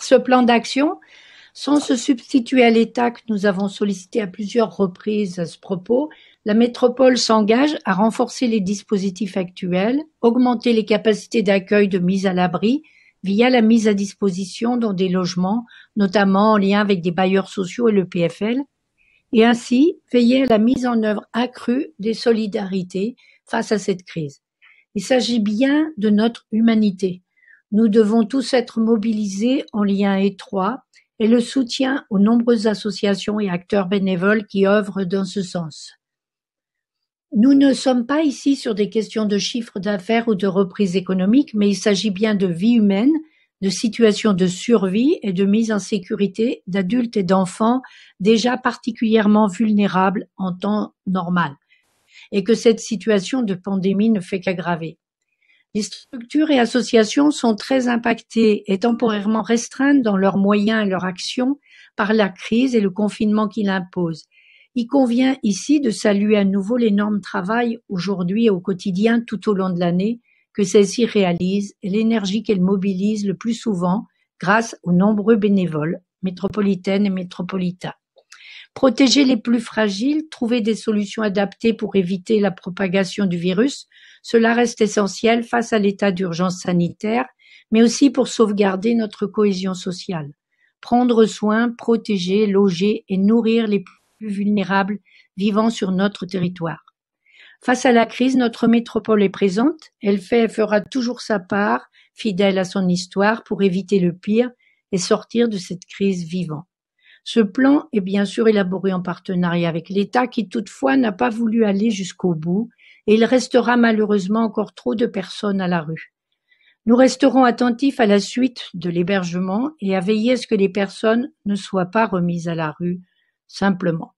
ce plan d'action sans se substituer à l'État que nous avons sollicité à plusieurs reprises à ce propos, la métropole s'engage à renforcer les dispositifs actuels, augmenter les capacités d'accueil de mise à l'abri via la mise à disposition dans des logements, notamment en lien avec des bailleurs sociaux et le PFL, et ainsi veiller à la mise en œuvre accrue des solidarités face à cette crise. Il s'agit bien de notre humanité, nous devons tous être mobilisés en lien étroit et le soutien aux nombreuses associations et acteurs bénévoles qui œuvrent dans ce sens. Nous ne sommes pas ici sur des questions de chiffre d'affaires ou de reprise économique, mais il s'agit bien de vie humaine, de situations de survie et de mise en sécurité d'adultes et d'enfants déjà particulièrement vulnérables en temps normal, et que cette situation de pandémie ne fait qu'aggraver. Les structures et associations sont très impactées et temporairement restreintes dans leurs moyens et leurs actions par la crise et le confinement qu'il impose. Il convient ici de saluer à nouveau l'énorme travail aujourd'hui et au quotidien tout au long de l'année que celles-ci réalisent et l'énergie qu'elles mobilisent le plus souvent grâce aux nombreux bénévoles métropolitaines et métropolitains. Protéger les plus fragiles, trouver des solutions adaptées pour éviter la propagation du virus, cela reste essentiel face à l'état d'urgence sanitaire, mais aussi pour sauvegarder notre cohésion sociale. Prendre soin, protéger, loger et nourrir les plus vulnérables vivant sur notre territoire. Face à la crise, notre métropole est présente, elle fait et fera toujours sa part, fidèle à son histoire, pour éviter le pire et sortir de cette crise vivante. Ce plan est bien sûr élaboré en partenariat avec l'État qui toutefois n'a pas voulu aller jusqu'au bout et il restera malheureusement encore trop de personnes à la rue. Nous resterons attentifs à la suite de l'hébergement et à veiller à ce que les personnes ne soient pas remises à la rue simplement.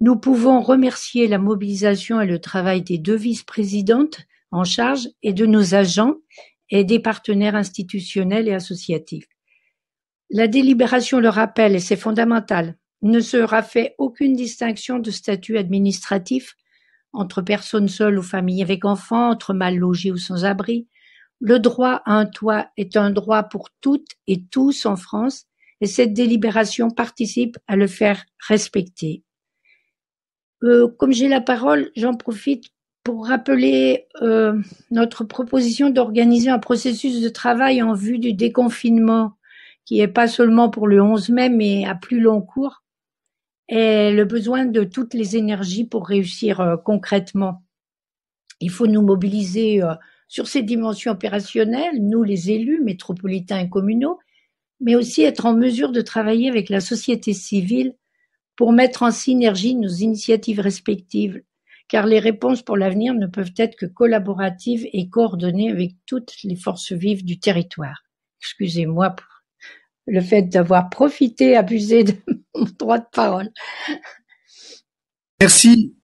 Nous pouvons remercier la mobilisation et le travail des deux vice-présidentes en charge et de nos agents et des partenaires institutionnels et associatifs. La délibération le rappelle et c'est fondamental, ne sera fait aucune distinction de statut administratif entre personnes seules ou familles avec enfants, entre mal logés ou sans abri. Le droit à un toit est un droit pour toutes et tous en France et cette délibération participe à le faire respecter. Euh, comme j'ai la parole, j'en profite pour rappeler euh, notre proposition d'organiser un processus de travail en vue du déconfinement qui est pas seulement pour le 11 mai, mais à plus long cours, est le besoin de toutes les énergies pour réussir euh, concrètement. Il faut nous mobiliser euh, sur ces dimensions opérationnelles, nous les élus métropolitains et communaux, mais aussi être en mesure de travailler avec la société civile pour mettre en synergie nos initiatives respectives, car les réponses pour l'avenir ne peuvent être que collaboratives et coordonnées avec toutes les forces vives du territoire. Excusez-moi pour le fait d'avoir profité, abusé de mon droit de parole. Merci